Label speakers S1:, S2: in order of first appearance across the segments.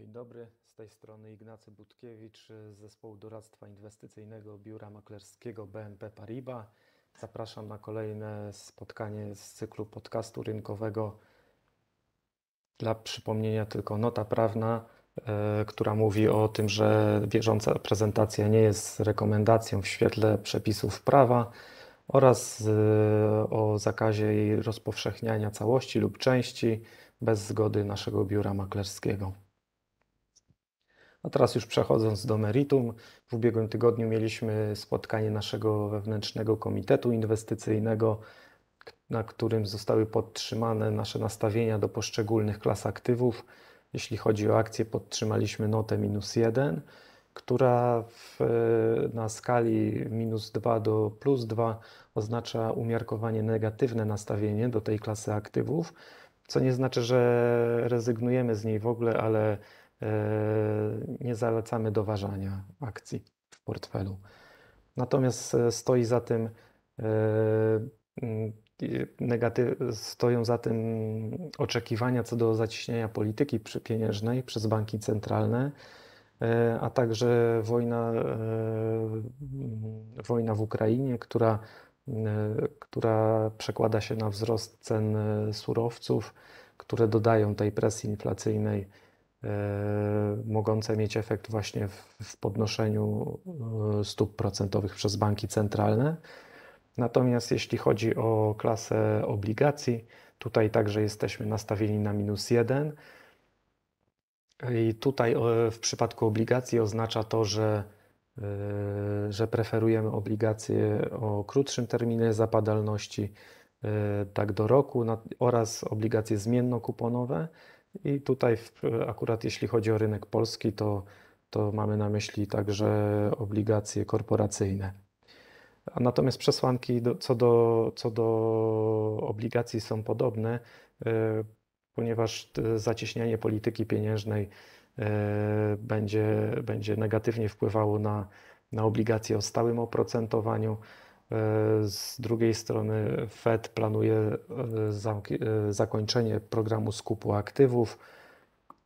S1: Dzień dobry, z tej strony Ignacy Budkiewicz z zespołu doradztwa inwestycyjnego biura maklerskiego BNP Paribas. Zapraszam na kolejne spotkanie z cyklu podcastu rynkowego. Dla przypomnienia tylko nota prawna, e, która mówi o tym, że bieżąca prezentacja nie jest rekomendacją w świetle przepisów prawa oraz e, o zakazie jej rozpowszechniania całości lub części bez zgody naszego biura maklerskiego. A teraz już przechodząc do meritum, w ubiegłym tygodniu mieliśmy spotkanie naszego wewnętrznego komitetu inwestycyjnego, na którym zostały podtrzymane nasze nastawienia do poszczególnych klas aktywów. Jeśli chodzi o akcje, podtrzymaliśmy notę minus 1, która w, na skali minus 2 do plus 2 oznacza umiarkowanie negatywne nastawienie do tej klasy aktywów, co nie znaczy, że rezygnujemy z niej w ogóle, ale E, nie zalecamy doważania akcji w portfelu. Natomiast e, stoi za tym e, mm, negatyw, stoją za tym oczekiwania co do zaciśnienia polityki pieniężnej przez banki centralne, a także wojna, mm, wojna w Ukrainie, która, mm, która przekłada się na wzrost cen surowców, które dodają tej presji inflacyjnej E, mogące mieć efekt właśnie w podnoszeniu e, stóp procentowych przez banki centralne. Natomiast jeśli chodzi o klasę obligacji, tutaj także jesteśmy nastawieni na minus jeden. I tutaj w przypadku obligacji oznacza to, że, e, że preferujemy obligacje o krótszym terminie zapadalności, tak do roku, oraz obligacje zmiennokuponowe. kuponowe i tutaj akurat jeśli chodzi o rynek polski, to, to mamy na myśli także obligacje korporacyjne. Natomiast przesłanki do, co, do, co do obligacji są podobne, e, ponieważ e, zacieśnianie polityki pieniężnej e, będzie, będzie negatywnie wpływało na, na obligacje o stałym oprocentowaniu. E, z drugiej strony Fed planuje e, e, zakończenie programu skupu aktywów,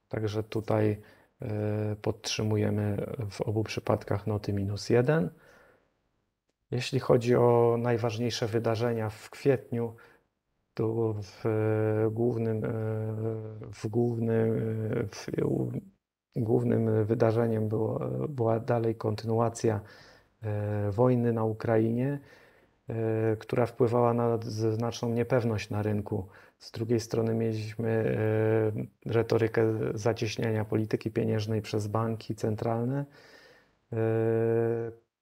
S1: także tutaj podtrzymujemy w obu przypadkach noty minus jeden. Jeśli chodzi o najważniejsze wydarzenia w kwietniu, to w głównym, w głównym, w głównym wydarzeniem było, była dalej kontynuacja E, wojny na Ukrainie, e, która wpływała na znaczną niepewność na rynku. Z drugiej strony mieliśmy e, retorykę zacieśniania polityki pieniężnej przez banki centralne.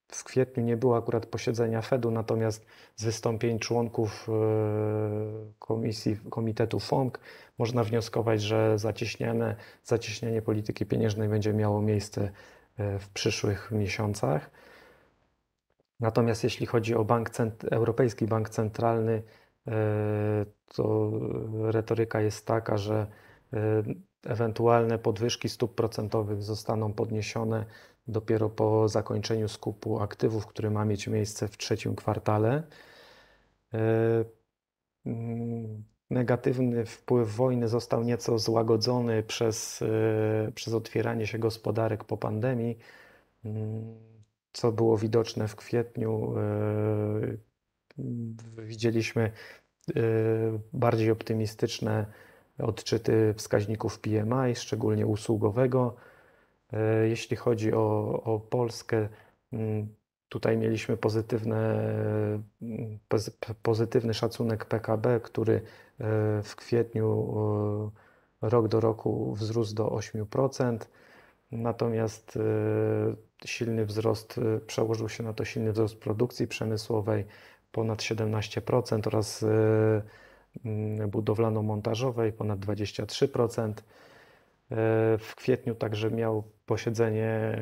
S1: W kwietniu nie było akurat posiedzenia Fedu, natomiast z wystąpień członków komisji Komitetu FONK można wnioskować, że zacieśnianie polityki pieniężnej będzie miało miejsce w przyszłych miesiącach. Natomiast jeśli chodzi o bank cent... Europejski Bank Centralny, e, to retoryka jest taka, że e, ewentualne podwyżki stóp procentowych zostaną podniesione dopiero po zakończeniu skupu aktywów, który ma mieć miejsce w trzecim kwartale. E, mm, negatywny wpływ wojny został nieco złagodzony przez, przez otwieranie się gospodarek po pandemii. Mm, co było widoczne w kwietniu, e, widzieliśmy e, bardziej optymistyczne odczyty wskaźników PMI, szczególnie usługowego. E, jeśli chodzi o, o Polskę, mm, tutaj mieliśmy pozytywne, mm, pozytywny szacunek PKB, który w kwietniu rok do roku wzrósł do 8%. Natomiast y, silny wzrost y, przełożył się na to silny wzrost produkcji przemysłowej ponad 17% oraz y, mm, budowlano-montażowej ponad 23%. W kwietniu także miał posiedzenie,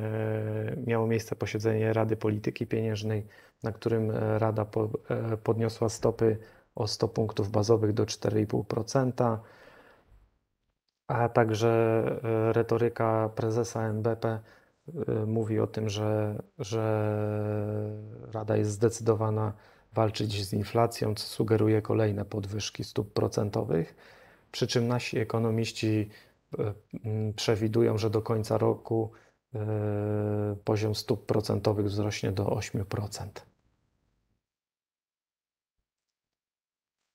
S1: miało miejsce posiedzenie Rady Polityki Pieniężnej, na którym e, Rada e, podniosła stopy o 100 punktów bazowych do 4,5% a także e, retoryka prezesa NBP e, mówi o tym, że, że Rada jest zdecydowana walczyć z inflacją, co sugeruje kolejne podwyżki stóp procentowych. Przy czym nasi ekonomiści e, przewidują, że do końca roku poziom stóp procentowych wzrośnie do 8%.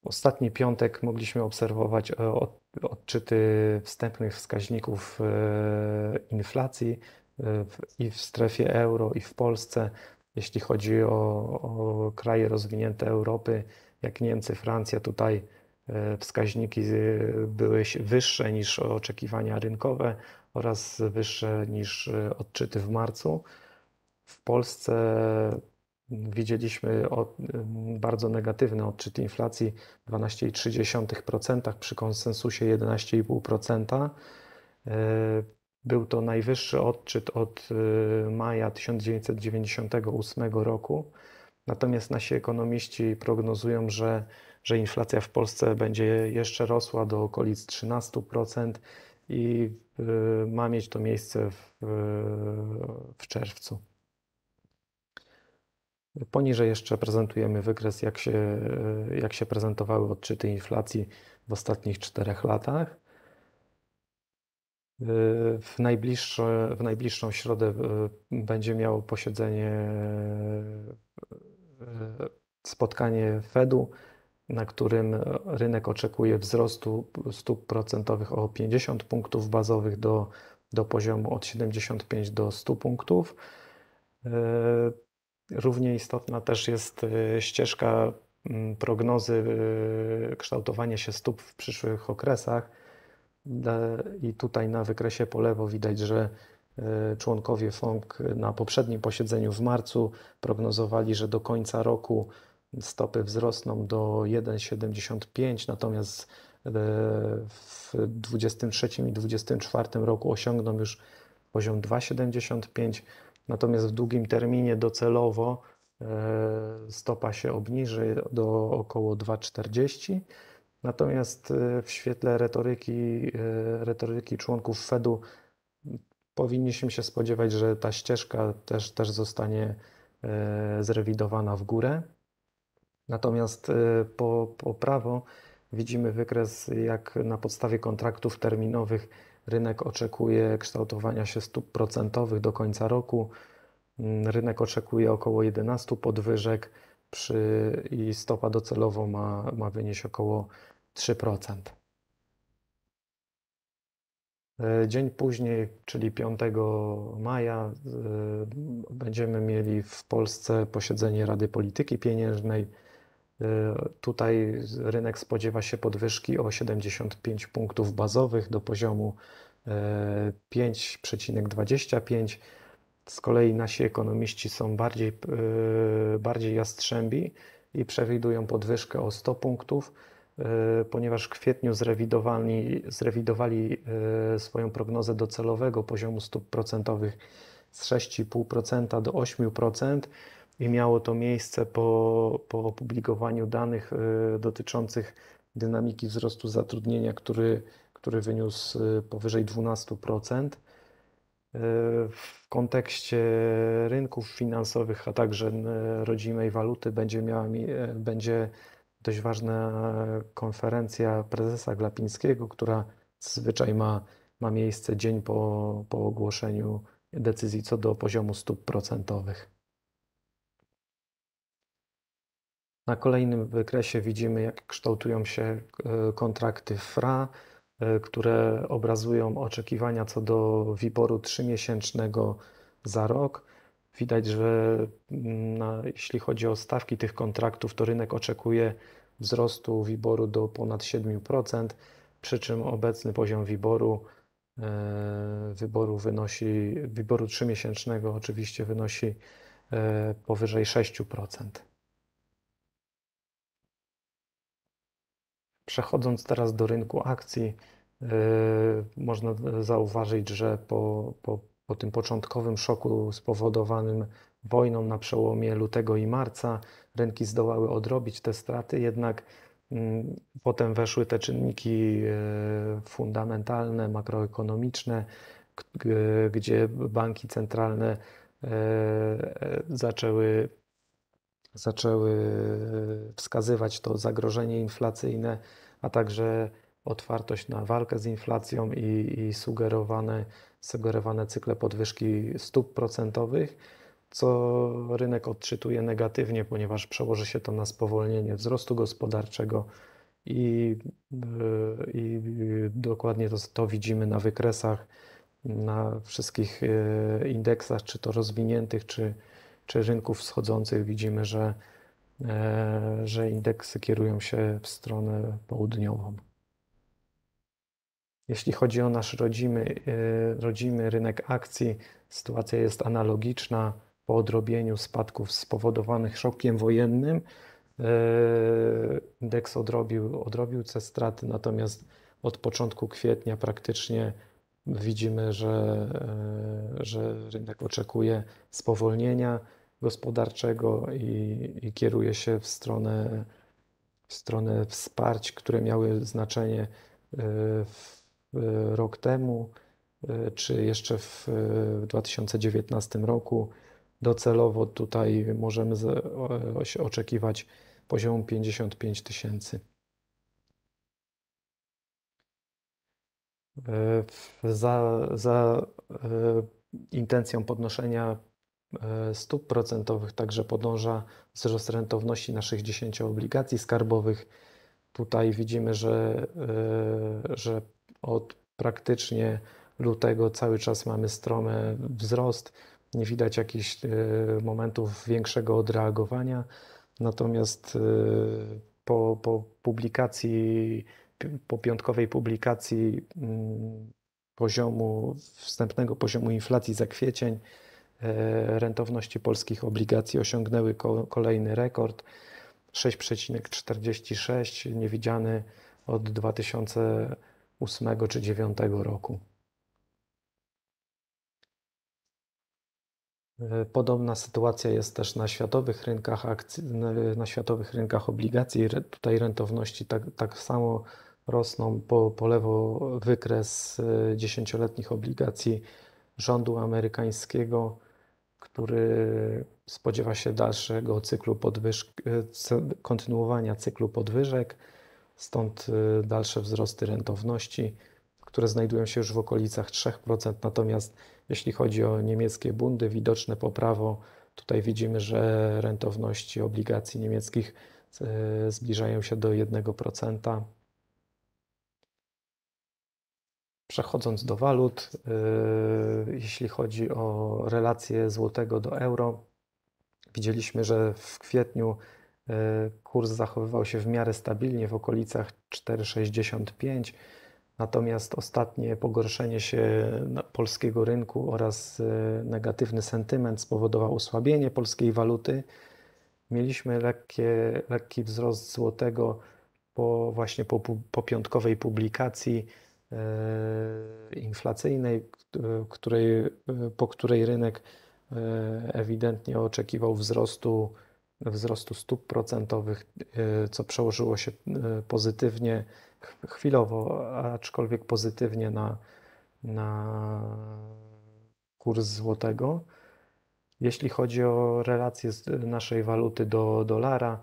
S1: Ostatni piątek mogliśmy obserwować e, odczyty wstępnych wskaźników e, inflacji e, i w strefie euro, i w Polsce. Jeśli chodzi o, o kraje rozwinięte Europy, jak Niemcy, Francja, tutaj wskaźniki były wyższe niż oczekiwania rynkowe oraz wyższe niż odczyty w marcu. W Polsce Widzieliśmy bardzo negatywny odczyt inflacji 12,3% przy konsensusie 11,5%. E, był to najwyższy odczyt od e, maja 1998 roku. Natomiast nasi ekonomiści prognozują, że, że inflacja w Polsce będzie jeszcze rosła do okolic 13% i e, ma mieć to miejsce w, w czerwcu. Poniżej jeszcze prezentujemy wykres, jak się, jak się prezentowały odczyty inflacji w ostatnich czterech latach. W, najbliższe, w najbliższą środę e, będzie miało posiedzenie e, spotkanie Fedu, na którym rynek oczekuje wzrostu stóp procentowych o 50 punktów bazowych do, do poziomu od 75 do 100 punktów. E, Równie istotna też jest y, ścieżka mm, prognozy y, kształtowania się stóp w przyszłych okresach. I tutaj na wykresie po lewo widać, że y, członkowie FONK na poprzednim posiedzeniu w marcu prognozowali, że do końca roku stopy wzrosną do 1,75, natomiast w 2023 i 2024 roku osiągną już poziom 2,75 natomiast w długim terminie docelowo e, stopa się obniży do około 2,40. Natomiast e, w świetle retoryki, e, retoryki członków Fedu powinniśmy się spodziewać, że ta ścieżka też, też zostanie zrewidowana w górę. Natomiast po, po prawo widzimy wykres, jak na podstawie kontraktów terminowych Rynek oczekuje kształtowania się stóp procentowych do końca roku. Mm, rynek oczekuje około 11 podwyżek przy, i stopa docelowo ma, ma wynieść około 3%. E, dzień później, czyli 5 maja, e, będziemy mieli w Polsce posiedzenie Rady Polityki Pieniężnej. Y, tutaj rynek spodziewa się podwyżki o 75 punktów bazowych do poziomu 5,25. Y, z kolei nasi ekonomiści są bardziej, y, bardziej jastrzębi i przewidują podwyżkę o 100 punktów, ponieważ w kwietniu zrewidowali, zrewidowali swoją prognozę docelowego poziomu stóp procentowych z 6,5% do 8% i miało to miejsce po, po opublikowaniu danych y, dotyczących dynamiki wzrostu zatrudnienia, który, który wyniósł y, powyżej 12%. Y, w kontekście rynków finansowych, a także rodzimej waluty, będzie, miała, będzie dość ważna konferencja prezesa Glapińskiego, która zazwyczaj ma, ma miejsce dzień po, po ogłoszeniu decyzji co do poziomu stóp procentowych. Na kolejnym wykresie widzimy, jak kształtują się e, kontrakty FRA, e, które obrazują oczekiwania co do wyboru 3-miesięcznego za rok. Widać, że mm, na, jeśli chodzi o stawki tych kontraktów, to rynek oczekuje wzrostu wyboru do ponad 7%, przy czym obecny poziom wyboru e, wyboru wynosi, wyboru 3-miesięcznego oczywiście wynosi powyżej 6%. Przechodząc teraz do rynku akcji, y, można zauważyć, że po, po, po tym początkowym szoku spowodowanym wojną na przełomie lutego i marca, rynki zdołały odrobić te straty, jednak mm, potem weszły te czynniki y, fundamentalne, makroekonomiczne, y, gdzie banki centralne zaczęły, zaczęły wskazywać to zagrożenie inflacyjne a także otwartość na walkę z inflacją i, i sugerowane, sugerowane cykle podwyżki stóp procentowych, co rynek odczytuje negatywnie, ponieważ przełoży się to na spowolnienie wzrostu gospodarczego i, i dokładnie to, to widzimy na wykresach, na wszystkich e, indeksach, czy to rozwiniętych, czy, czy rynków wschodzących. Widzimy, że E, że indeksy kierują się w stronę południową. Jeśli chodzi o nasz rodzimy, e, rodzimy rynek akcji, sytuacja jest analogiczna. Po odrobieniu spadków spowodowanych szokiem wojennym, e, indeks odrobił, odrobił te straty, natomiast od początku kwietnia praktycznie widzimy, że, że rynek oczekuje spowolnienia gospodarczego i, i kieruje się w stronę, w stronę wsparć, które miały znaczenie e, w, e, rok temu, e, czy jeszcze w 2019 roku. Docelowo tutaj możemy oczekiwać poziomu 55 tysięcy. Za, za intencją podnoszenia E, stóp procentowych także podąża wzrost rentowności naszych 10 obligacji skarbowych. Tutaj widzimy, że, e, że od praktycznie lutego cały czas mamy stromy wzrost. Nie widać jakichś e, momentów większego odreagowania. Natomiast po, po publikacji, po piątkowej publikacji mm, poziomu, wstępnego poziomu inflacji za kwiecień, E, rentowności polskich obligacji osiągnęły kolejny rekord 6,46, niewidziany od 2008 czy 2009 roku. E, podobna sytuacja jest też na światowych rynkach akcji, na światowych rynkach obligacji. Tutaj rentowności tak, tak samo rosną po, po lewo wykres e, dziesięcioletnich obligacji rządu amerykańskiego który spodziewa się dalszego cyklu e, kontynuowania cyklu podwyżek, stąd e, dalsze wzrosty rentowności, które znajdują się już w okolicach 3%. Natomiast jeśli chodzi o niemieckie bundy, widoczne poprawo, tutaj widzimy, że rentowności obligacji niemieckich e, zbliżają się do 1%. Przechodząc do walut, yy, jeśli chodzi o relację złotego do euro, widzieliśmy, że w kwietniu yy, kurs zachowywał się w miarę stabilnie w okolicach 4,65, natomiast ostatnie pogorszenie się polskiego rynku oraz yy, negatywny sentyment spowodował osłabienie polskiej waluty. Mieliśmy lekkie, lekki wzrost złotego po, właśnie po, po piątkowej publikacji E, inflacyjnej, e, której, e, po której rynek ewidentnie oczekiwał wzrostu, wzrostu stóp procentowych, co przełożyło się pozytywnie, chwilowo, aczkolwiek pozytywnie na, na kurs złotego. Jeśli chodzi o relację naszej waluty do dolara,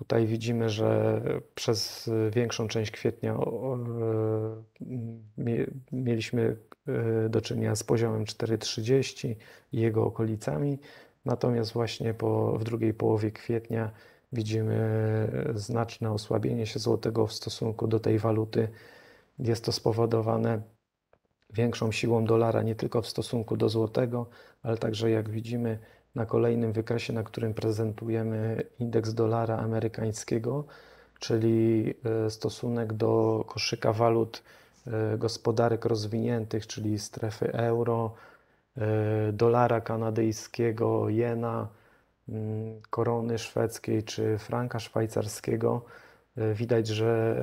S1: Tutaj widzimy, że przez większą część kwietnia e, mieliśmy e, do czynienia z poziomem 4,30 i jego okolicami, natomiast właśnie po, w drugiej połowie kwietnia widzimy e, znaczne osłabienie się złotego w stosunku do tej waluty. Jest to spowodowane większą siłą dolara nie tylko w stosunku do złotego, ale także jak widzimy na kolejnym wykresie, na którym prezentujemy indeks dolara amerykańskiego, czyli e, stosunek do koszyka walut e, gospodarek rozwiniętych, czyli strefy euro, e, dolara kanadyjskiego, jena, mm, korony szwedzkiej czy franka szwajcarskiego. Widać, że,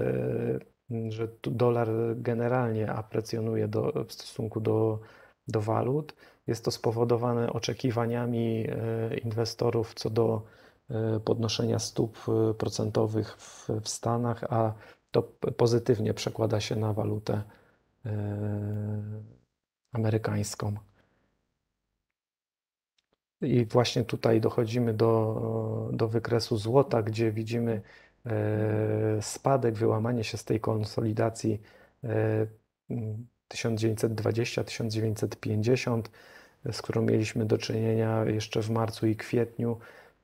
S1: że dolar generalnie aprecjonuje do, w stosunku do, do walut. Jest to spowodowane oczekiwaniami e, inwestorów co do e, podnoszenia stóp e, procentowych w, w Stanach, a to pozytywnie przekłada się na walutę amerykańską. I właśnie tutaj dochodzimy do, do wykresu złota, gdzie widzimy spadek, wyłamanie się z tej konsolidacji 1920-1950 z którą mieliśmy do czynienia jeszcze w marcu i kwietniu.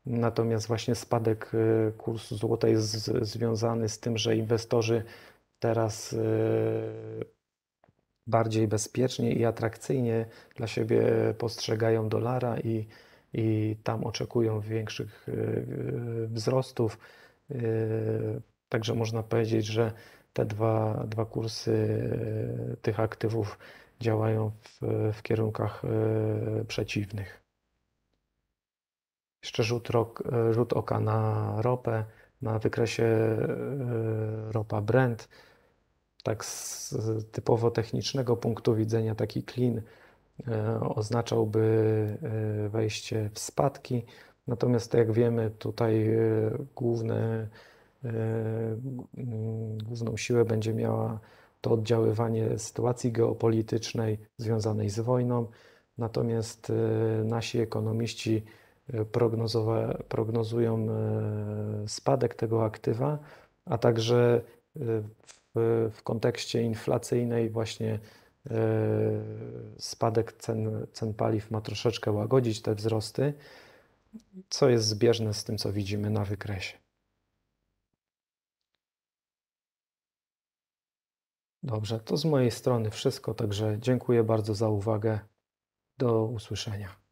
S1: Natomiast właśnie spadek y, kursu złota jest z, związany z tym, że inwestorzy teraz y, bardziej bezpiecznie i atrakcyjnie dla siebie postrzegają dolara i, i tam oczekują większych y, wzrostów. Także można powiedzieć, że te dwa, dwa kursy tych aktywów działają w, w kierunkach e, przeciwnych. Jeszcze rzut, rok, e, rzut oka na ropę, na wykresie e, ropa Brent. Tak z typowo technicznego punktu widzenia taki klin oznaczałby wejście w spadki. Natomiast jak wiemy, tutaj główne, główną siłę będzie miała to oddziaływanie sytuacji geopolitycznej związanej z wojną. Natomiast e, nasi ekonomiści e, prognozują e, spadek tego aktywa, a także w, w kontekście inflacyjnej właśnie spadek cen, cen paliw ma troszeczkę łagodzić te wzrosty, co jest zbieżne z tym, co widzimy na wykresie. Dobrze, to z mojej strony wszystko, także dziękuję bardzo za uwagę. Do usłyszenia.